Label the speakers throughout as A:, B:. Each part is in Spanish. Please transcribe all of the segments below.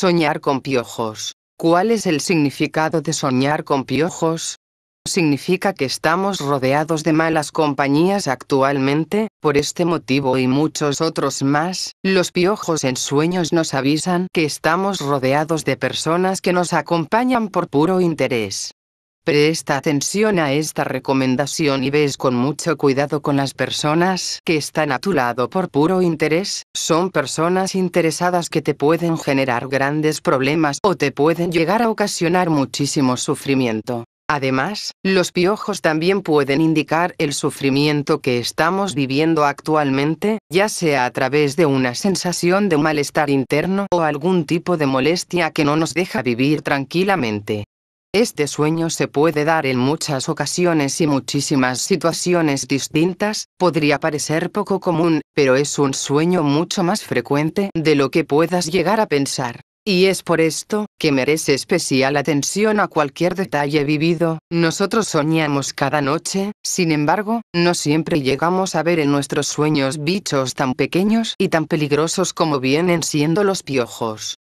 A: Soñar con piojos. ¿Cuál es el significado de soñar con piojos? Significa que estamos rodeados de malas compañías actualmente, por este motivo y muchos otros más, los piojos en sueños nos avisan que estamos rodeados de personas que nos acompañan por puro interés. Presta atención a esta recomendación y ves con mucho cuidado con las personas que están a tu lado por puro interés, son personas interesadas que te pueden generar grandes problemas o te pueden llegar a ocasionar muchísimo sufrimiento. Además, los piojos también pueden indicar el sufrimiento que estamos viviendo actualmente, ya sea a través de una sensación de malestar interno o algún tipo de molestia que no nos deja vivir tranquilamente. Este sueño se puede dar en muchas ocasiones y muchísimas situaciones distintas, podría parecer poco común, pero es un sueño mucho más frecuente de lo que puedas llegar a pensar. Y es por esto, que merece especial atención a cualquier detalle vivido, nosotros soñamos cada noche, sin embargo, no siempre llegamos a ver en nuestros sueños bichos tan pequeños y tan peligrosos como vienen siendo los piojos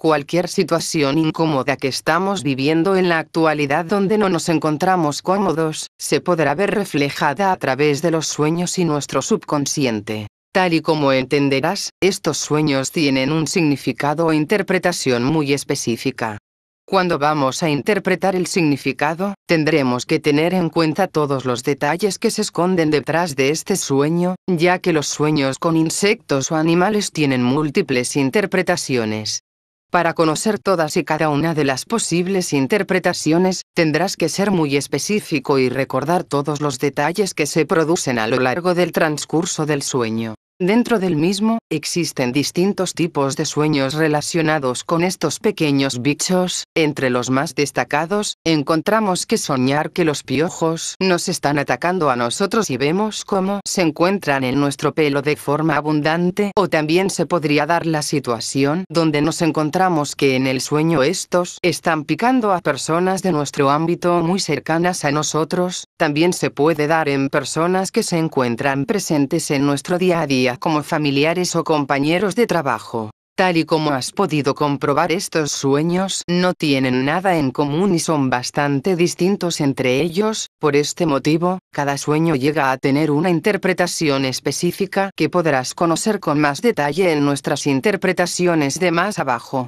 A: cualquier situación incómoda que estamos viviendo en la actualidad donde no nos encontramos cómodos, se podrá ver reflejada a través de los sueños y nuestro subconsciente. Tal y como entenderás, estos sueños tienen un significado o interpretación muy específica. Cuando vamos a interpretar el significado, tendremos que tener en cuenta todos los detalles que se esconden detrás de este sueño, ya que los sueños con insectos o animales tienen múltiples interpretaciones. Para conocer todas y cada una de las posibles interpretaciones, tendrás que ser muy específico y recordar todos los detalles que se producen a lo largo del transcurso del sueño. Dentro del mismo, existen distintos tipos de sueños relacionados con estos pequeños bichos, entre los más destacados, encontramos que soñar que los piojos nos están atacando a nosotros y vemos cómo se encuentran en nuestro pelo de forma abundante, o también se podría dar la situación donde nos encontramos que en el sueño estos están picando a personas de nuestro ámbito muy cercanas a nosotros, también se puede dar en personas que se encuentran presentes en nuestro día a día como familiares o compañeros de trabajo. Tal y como has podido comprobar estos sueños no tienen nada en común y son bastante distintos entre ellos, por este motivo, cada sueño llega a tener una interpretación específica que podrás conocer con más detalle en nuestras interpretaciones de más abajo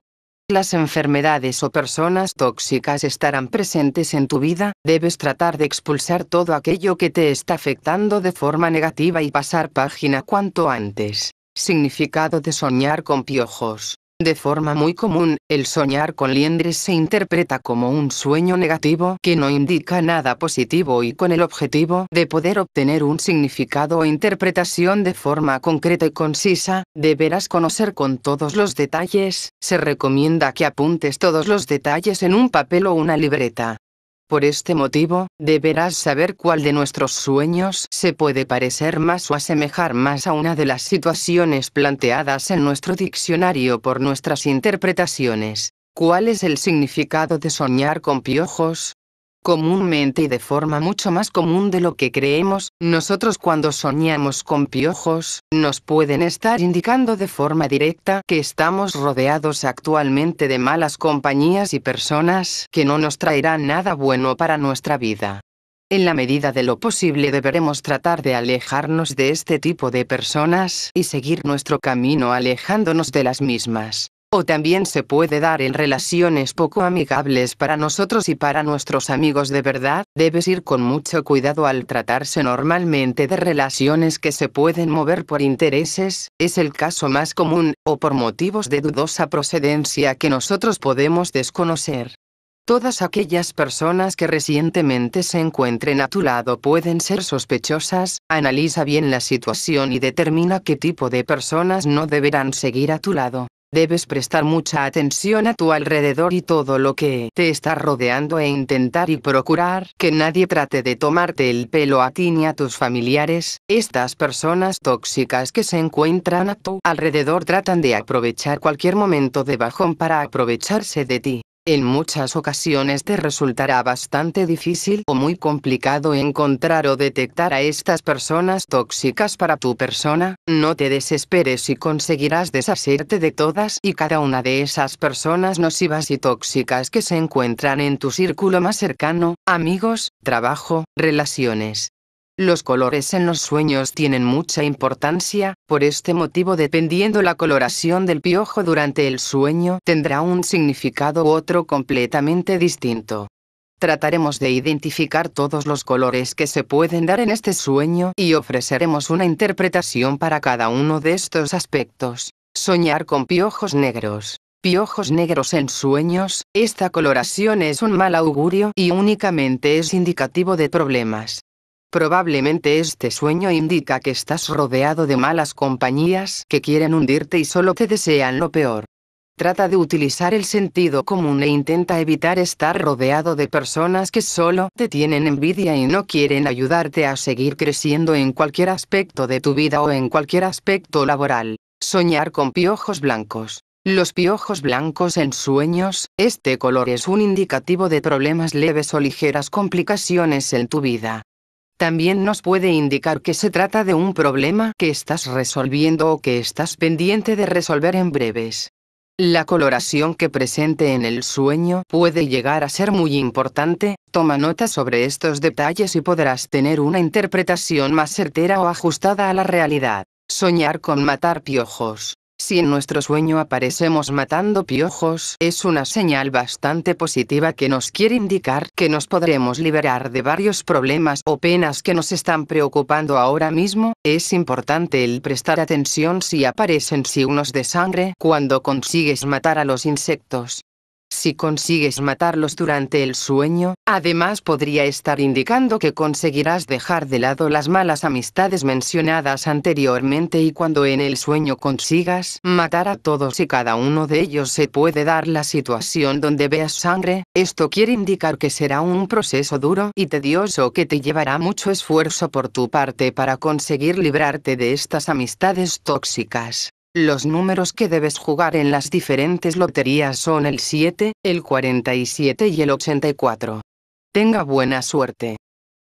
A: las enfermedades o personas tóxicas estarán presentes en tu vida, debes tratar de expulsar todo aquello que te está afectando de forma negativa y pasar página cuanto antes. Significado de soñar con piojos. De forma muy común, el soñar con liendres se interpreta como un sueño negativo que no indica nada positivo y con el objetivo de poder obtener un significado o interpretación de forma concreta y concisa, deberás conocer con todos los detalles, se recomienda que apuntes todos los detalles en un papel o una libreta. Por este motivo, deberás saber cuál de nuestros sueños se puede parecer más o asemejar más a una de las situaciones planteadas en nuestro diccionario por nuestras interpretaciones. ¿Cuál es el significado de soñar con piojos? comúnmente y de forma mucho más común de lo que creemos, nosotros cuando soñamos con piojos, nos pueden estar indicando de forma directa que estamos rodeados actualmente de malas compañías y personas que no nos traerán nada bueno para nuestra vida. En la medida de lo posible deberemos tratar de alejarnos de este tipo de personas y seguir nuestro camino alejándonos de las mismas. O también se puede dar en relaciones poco amigables para nosotros y para nuestros amigos de verdad, debes ir con mucho cuidado al tratarse normalmente de relaciones que se pueden mover por intereses, es el caso más común, o por motivos de dudosa procedencia que nosotros podemos desconocer. Todas aquellas personas que recientemente se encuentren a tu lado pueden ser sospechosas, analiza bien la situación y determina qué tipo de personas no deberán seguir a tu lado. Debes prestar mucha atención a tu alrededor y todo lo que te está rodeando e intentar y procurar que nadie trate de tomarte el pelo a ti ni a tus familiares. Estas personas tóxicas que se encuentran a tu alrededor tratan de aprovechar cualquier momento de bajón para aprovecharse de ti en muchas ocasiones te resultará bastante difícil o muy complicado encontrar o detectar a estas personas tóxicas para tu persona, no te desesperes y conseguirás deshacerte de todas y cada una de esas personas nocivas y tóxicas que se encuentran en tu círculo más cercano, amigos, trabajo, relaciones, los colores en los sueños tienen mucha importancia, por este motivo dependiendo la coloración del piojo durante el sueño tendrá un significado u otro completamente distinto. Trataremos de identificar todos los colores que se pueden dar en este sueño y ofreceremos una interpretación para cada uno de estos aspectos. Soñar con piojos negros. Piojos negros en sueños, esta coloración es un mal augurio y únicamente es indicativo de problemas. Probablemente este sueño indica que estás rodeado de malas compañías que quieren hundirte y solo te desean lo peor. Trata de utilizar el sentido común e intenta evitar estar rodeado de personas que solo te tienen envidia y no quieren ayudarte a seguir creciendo en cualquier aspecto de tu vida o en cualquier aspecto laboral. Soñar con piojos blancos. Los piojos blancos en sueños, este color es un indicativo de problemas leves o ligeras complicaciones en tu vida también nos puede indicar que se trata de un problema que estás resolviendo o que estás pendiente de resolver en breves. La coloración que presente en el sueño puede llegar a ser muy importante, toma nota sobre estos detalles y podrás tener una interpretación más certera o ajustada a la realidad. Soñar con matar piojos. Si en nuestro sueño aparecemos matando piojos, es una señal bastante positiva que nos quiere indicar que nos podremos liberar de varios problemas o penas que nos están preocupando ahora mismo. Es importante el prestar atención si aparecen signos de sangre cuando consigues matar a los insectos. Si consigues matarlos durante el sueño, además podría estar indicando que conseguirás dejar de lado las malas amistades mencionadas anteriormente y cuando en el sueño consigas matar a todos y cada uno de ellos se puede dar la situación donde veas sangre, esto quiere indicar que será un proceso duro y tedioso que te llevará mucho esfuerzo por tu parte para conseguir librarte de estas amistades tóxicas. Los números que debes jugar en las diferentes loterías son el 7, el 47 y el 84. Tenga buena suerte.